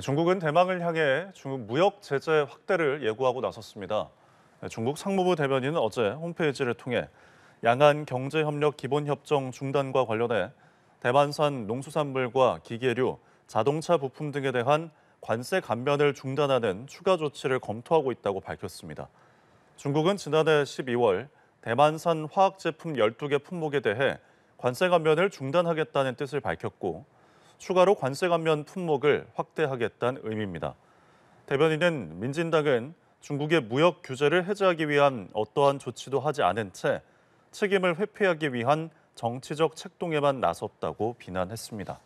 중국은 대만을 향해 중국 무역 제재 확대를 예고하고 나섰습니다. 중국 상무부 대변인은 어제 홈페이지를 통해 양안 경제협력 기본협정 중단과 관련해 대만산 농수산물과 기계류, 자동차 부품 등에 대한 관세 감면을 중단하는 추가 조치를 검토하고 있다고 밝혔습니다. 중국은 지난해 12월 대만산 화학 제품 12개 품목에 대해 관세 감면을 중단하겠다는 뜻을 밝혔고 추가로 관세 감면 품목을 확대하겠다는 의미입니다. 대변인은 민진당은 중국의 무역 규제를 해제하기 위한 어떠한 조치도 하지 않은 채 책임을 회피하기 위한 정치적 책동에만 나섰다고 비난했습니다.